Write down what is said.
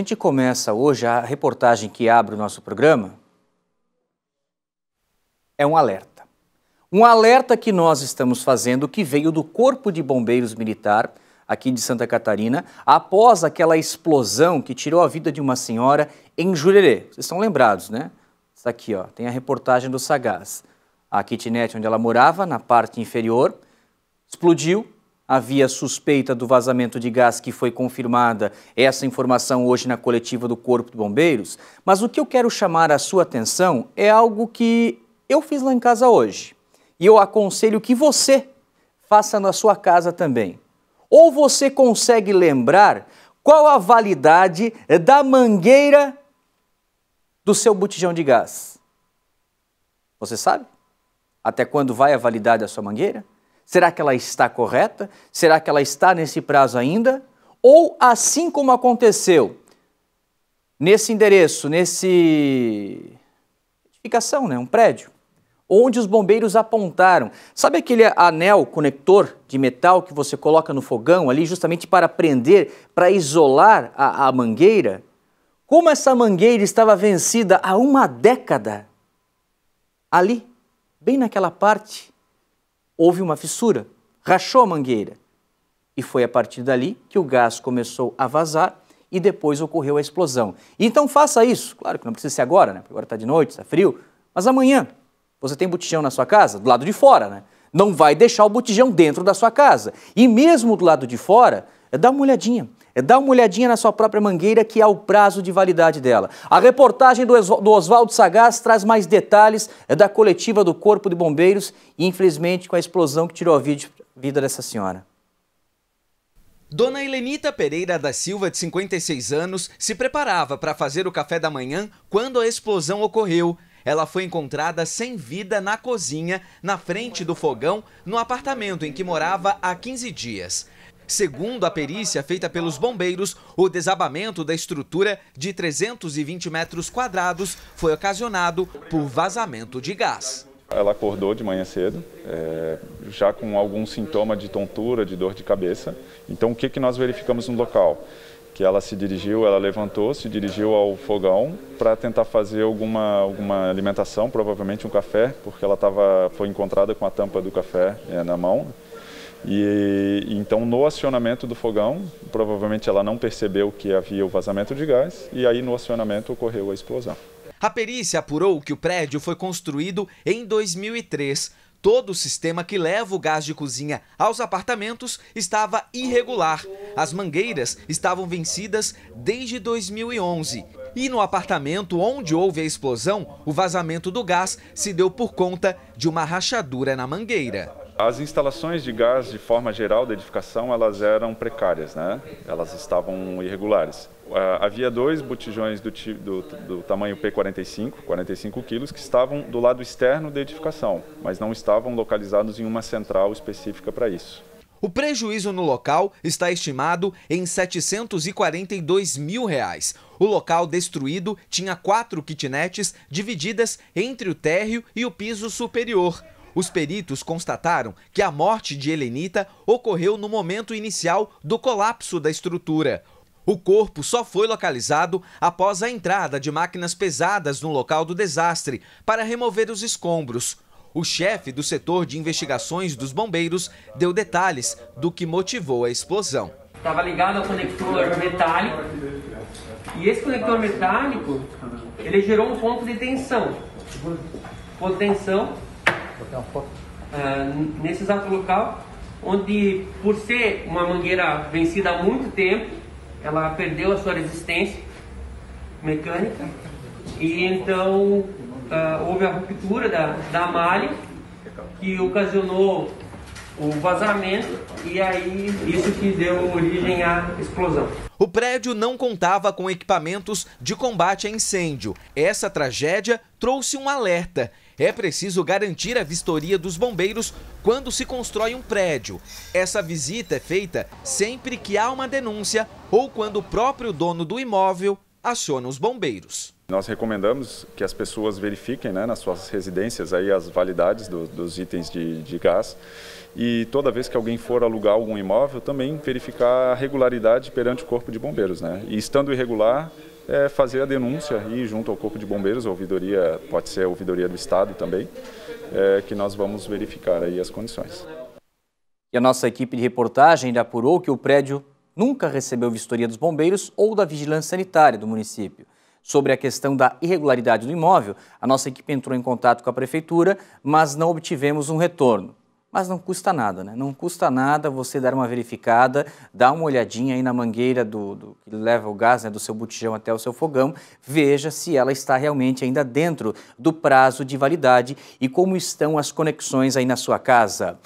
A gente começa hoje a reportagem que abre o nosso programa. É um alerta. Um alerta que nós estamos fazendo que veio do Corpo de Bombeiros Militar aqui de Santa Catarina após aquela explosão que tirou a vida de uma senhora em Jurerê. Vocês estão lembrados, né? Está aqui, ó, tem a reportagem do Sagaz. A kitnet onde ela morava, na parte inferior, explodiu, havia suspeita do vazamento de gás que foi confirmada, essa informação hoje na coletiva do Corpo de Bombeiros, mas o que eu quero chamar a sua atenção é algo que eu fiz lá em casa hoje. E eu aconselho que você faça na sua casa também. Ou você consegue lembrar qual a validade da mangueira do seu botijão de gás? Você sabe? Até quando vai a validade da sua mangueira? Será que ela está correta? Será que ela está nesse prazo ainda? Ou assim como aconteceu nesse endereço, nesse edificação, né, um prédio, onde os bombeiros apontaram. Sabe aquele anel conector de metal que você coloca no fogão ali justamente para prender, para isolar a, a mangueira? Como essa mangueira estava vencida há uma década, ali, bem naquela parte houve uma fissura, rachou a mangueira. E foi a partir dali que o gás começou a vazar e depois ocorreu a explosão. Então faça isso. Claro que não precisa ser agora, né? Porque agora está de noite, está frio. Mas amanhã você tem botijão na sua casa, do lado de fora, né? Não vai deixar o botijão dentro da sua casa. E mesmo do lado de fora, dá uma olhadinha. É dar uma olhadinha na sua própria mangueira, que é o prazo de validade dela. A reportagem do Oswaldo Sagaz traz mais detalhes é da coletiva do Corpo de Bombeiros e, infelizmente, com a explosão que tirou a vida dessa senhora. Dona Helenita Pereira da Silva, de 56 anos, se preparava para fazer o café da manhã quando a explosão ocorreu. Ela foi encontrada sem vida na cozinha, na frente do fogão, no apartamento em que morava há 15 dias. Segundo a perícia feita pelos bombeiros, o desabamento da estrutura de 320 metros quadrados foi ocasionado por vazamento de gás. Ela acordou de manhã cedo, é, já com algum sintoma de tontura, de dor de cabeça. Então, o que, que nós verificamos no local? Que ela se dirigiu, ela levantou, se dirigiu ao fogão para tentar fazer alguma, alguma alimentação, provavelmente um café, porque ela tava, foi encontrada com a tampa do café é, na mão. E então no acionamento do fogão, provavelmente ela não percebeu que havia o vazamento de gás e aí no acionamento ocorreu a explosão. A perícia apurou que o prédio foi construído em 2003. Todo o sistema que leva o gás de cozinha aos apartamentos estava irregular. As mangueiras estavam vencidas desde 2011. E no apartamento onde houve a explosão, o vazamento do gás se deu por conta de uma rachadura na mangueira. As instalações de gás, de forma geral, da edificação, elas eram precárias, né? Elas estavam irregulares. Ah, havia dois botijões do, do, do tamanho P45, 45 quilos, que estavam do lado externo da edificação, mas não estavam localizados em uma central específica para isso. O prejuízo no local está estimado em 742 mil reais. O local destruído tinha quatro kitnets divididas entre o térreo e o piso superior. Os peritos constataram que a morte de Helenita ocorreu no momento inicial do colapso da estrutura. O corpo só foi localizado após a entrada de máquinas pesadas no local do desastre para remover os escombros. O chefe do setor de investigações dos bombeiros deu detalhes do que motivou a explosão. Estava ligado ao conector metálico e esse conector metálico ele gerou um ponto de tensão. Ponto de tensão uh, nesse exato local, onde por ser uma mangueira vencida há muito tempo, ela perdeu a sua resistência mecânica e então uh, houve a ruptura da, da malha que ocasionou o vazamento e aí isso que deu origem à explosão. O prédio não contava com equipamentos de combate a incêndio. Essa tragédia trouxe um alerta. É preciso garantir a vistoria dos bombeiros quando se constrói um prédio. Essa visita é feita sempre que há uma denúncia ou quando o próprio dono do imóvel aciona os bombeiros. Nós recomendamos que as pessoas verifiquem né, nas suas residências aí as validades do, dos itens de, de gás e toda vez que alguém for alugar algum imóvel também verificar a regularidade perante o corpo de bombeiros. Né? E estando irregular, é fazer a denúncia e junto ao Corpo de Bombeiros, ouvidoria, pode ser a ouvidoria do Estado também, é, que nós vamos verificar aí as condições. E a nossa equipe de reportagem apurou que o prédio nunca recebeu vistoria dos bombeiros ou da vigilância sanitária do município sobre a questão da irregularidade do imóvel, a nossa equipe entrou em contato com a prefeitura, mas não obtivemos um retorno. Mas não custa nada, né? Não custa nada você dar uma verificada, dar uma olhadinha aí na mangueira do, do que leva o gás né, do seu botijão até o seu fogão, veja se ela está realmente ainda dentro do prazo de validade e como estão as conexões aí na sua casa.